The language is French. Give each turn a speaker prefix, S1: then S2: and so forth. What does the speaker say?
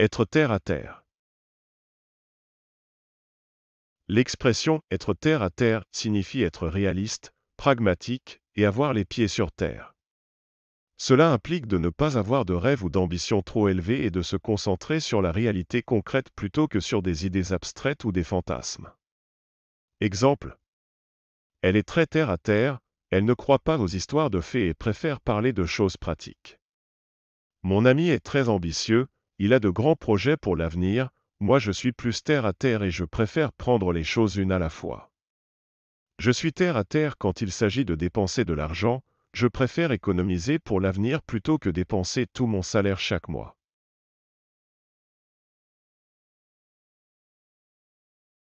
S1: Être terre à terre.
S2: L'expression être terre à terre signifie être réaliste, pragmatique et avoir les pieds sur terre. Cela implique de ne pas avoir de rêve ou d'ambition trop élevée et de se concentrer sur la réalité concrète plutôt que sur des idées abstraites ou des fantasmes. Exemple. Elle est très terre à terre, elle ne croit pas aux histoires de fées et préfère parler de choses pratiques. Mon ami est très ambitieux, il a de grands projets pour l'avenir, moi je suis plus terre à terre et je préfère prendre les choses une à la fois. Je suis terre à terre quand il s'agit de dépenser de l'argent, je préfère économiser pour l'avenir plutôt que dépenser tout mon salaire chaque mois.